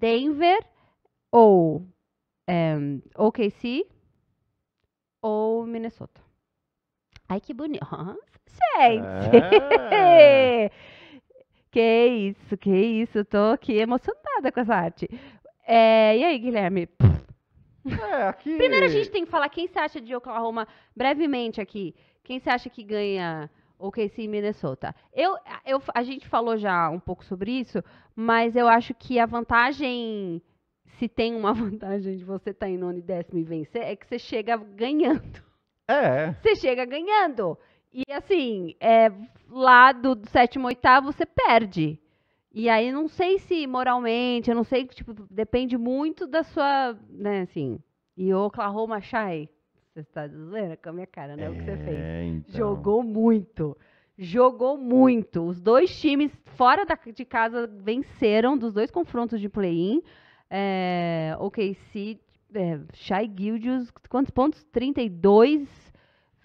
Denver ou um, eh, OKC ou Minnesota. Ai, que bonito. Gente! É. que isso, que isso. Eu tô aqui emocionada com essa arte. É, e aí, Guilherme? É, aqui... Primeiro a gente tem que falar quem você acha de Oklahoma, brevemente aqui. Quem você acha que ganha OKC e Minnesota. Eu, eu, a gente falou já um pouco sobre isso, mas eu acho que a vantagem, se tem uma vantagem de você estar tá em nono e décimo e vencer, é que você chega ganhando. É. Você chega ganhando. E assim, é, lá do sétimo, oitavo, você perde. E aí não sei se moralmente, eu não sei, tipo, depende muito da sua, né, assim. E Oklahoma Shy você está zoando com a minha cara, né? É, o que você é, fez. Então. Jogou muito. Jogou muito. Os dois times fora da, de casa venceram dos dois confrontos de play-in. É, OKC, é, Shai Gildius, quantos pontos? 32,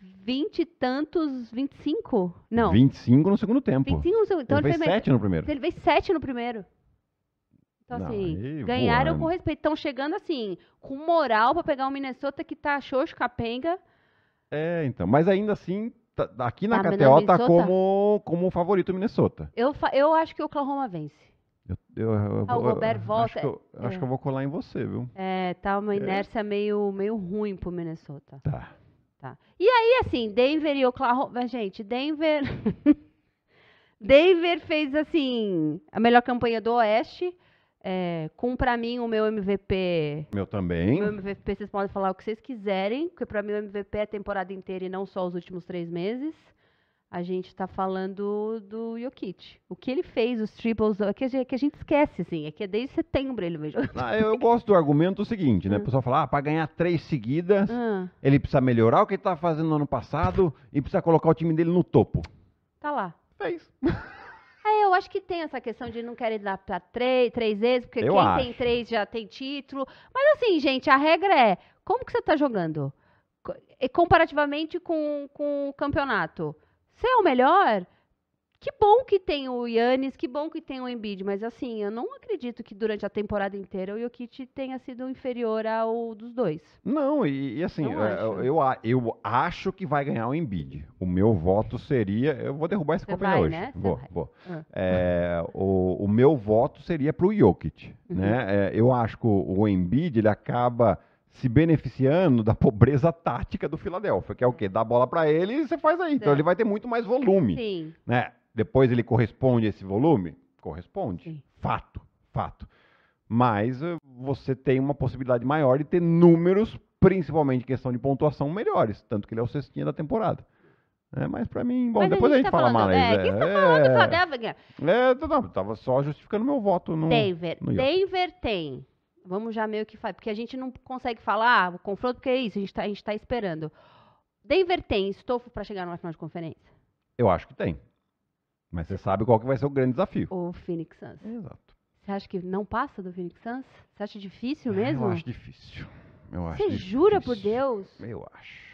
20 e tantos, 25? Não. 25 no segundo tempo. 25 no segundo. Então ele, ele fez 7 no primeiro. Ele fez 7 no primeiro. Então, Não, assim, ganharam voando. com respeito. Estão chegando, assim, com moral para pegar o um Minnesota que tá xoxo, capenga. É, então. Mas ainda assim, tá, aqui na tá, KTO tá como, como favorito o Minnesota. Eu, eu acho que o Oklahoma vence. Eu, eu, eu, ah, o Robert volta. Acho, que eu, é. acho que eu vou colar em você, viu? É, tá uma é. inércia é. meio, meio ruim pro Minnesota. Tá. tá. E aí, assim, Denver e Oklahoma. Gente, Denver. Denver fez, assim, a melhor campanha do Oeste. É, com para mim o meu MVP. Meu também. Meu MVP vocês podem falar o que vocês quiserem, porque para mim o MVP é a temporada inteira e não só os últimos três meses. A gente está falando do Jokic. O que ele fez, os triples, é que, é que a gente esquece, assim. É que é desde setembro ele vem jogando. Ah, eu gosto do argumento seguinte, né? Ah. O pessoal fala, ah, para ganhar três seguidas, ah. ele precisa melhorar o que ele estava fazendo no ano passado e precisa colocar o time dele no topo. Tá lá. Fez eu acho que tem essa questão de não querer dar para três, três vezes, porque eu quem acho. tem três já tem título. Mas assim, gente, a regra é como que você está jogando? Comparativamente com, com o campeonato. Você é o melhor? Que bom que tem o Yannis, que bom que tem o Embiid, mas assim, eu não acredito que durante a temporada inteira o Jokic tenha sido inferior ao dos dois. Não, e, e assim, é, eu, eu, eu, acho que vai ganhar o Embiid. O meu voto seria. Eu vou derrubar esse copo hoje. Né? Vou, vai. vou. Ah. É, o, o, meu voto seria pro Jokic. Uhum. Né? É, eu acho que o, o Embiid ele acaba se beneficiando da pobreza tática do Filadélfia, que é o quê? Dá a bola para ele e você faz aí. Então ele vai ter muito mais volume. Sim. Né? Depois ele corresponde a esse volume? Corresponde. Sim. Fato, fato. Mas eh, você tem uma possibilidade maior de ter números, principalmente em questão de pontuação, melhores. Tanto que ele é o cestinha da temporada. É, mas pra mim, bom, mas depois a gente, a gente tá fala falando, mais. É, é, que você tá falando, é, É, não, tava só justificando meu voto no. Denver. No Denver tem. Vamos já meio que falar, porque a gente não consegue falar ah, o confronto, porque é isso, a gente tá, a gente tá esperando. Denver tem estofo para chegar numa final de conferência? Eu acho que tem. Mas você sabe qual que vai ser o grande desafio. O Phoenix Suns. Exato. Você acha que não passa do Phoenix Suns? Você acha difícil ah, mesmo? Eu acho difícil. Eu acho você difícil. jura por Deus? Eu acho.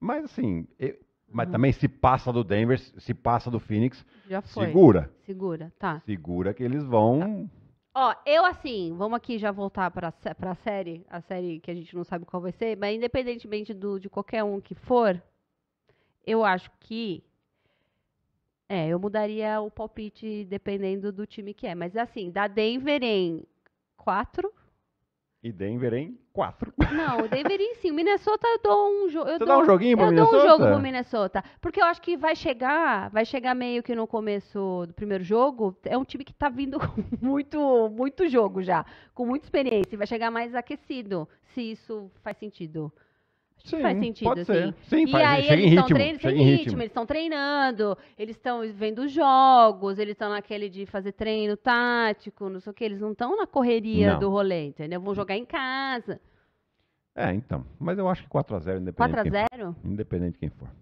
Mas assim, eu, mas uhum. também se passa do Denver, se passa do Phoenix, Já foi. segura. Segura, tá. Segura que eles vão. Tá. Ó, eu assim, vamos aqui já voltar pra, pra série, a série que a gente não sabe qual vai ser, mas independentemente do, de qualquer um que for, eu acho que é, eu mudaria o palpite dependendo do time que é. Mas assim, da Denver em 4. E Denver em 4. Não, Denver em sim. Minnesota eu dou um jogo. Você dou, dá um joguinho pro eu Minnesota? Eu dou um jogo pro Minnesota. Porque eu acho que vai chegar, vai chegar meio que no começo do primeiro jogo. É um time que tá vindo com muito, muito jogo já, com muita experiência. e Vai chegar mais aquecido, se isso faz sentido. Sim, faz sentido, assim. Sim, e faz, aí eles estão treinando, chega ritmo, ritmo, eles estão treinando, eles estão vendo jogos, eles estão naquele de fazer treino tático, não sei o que, eles não estão na correria não. do rolê, entendeu? Vão jogar em casa. É, então. Mas eu acho que 4x0, independente. 4x0? Independente de quem for.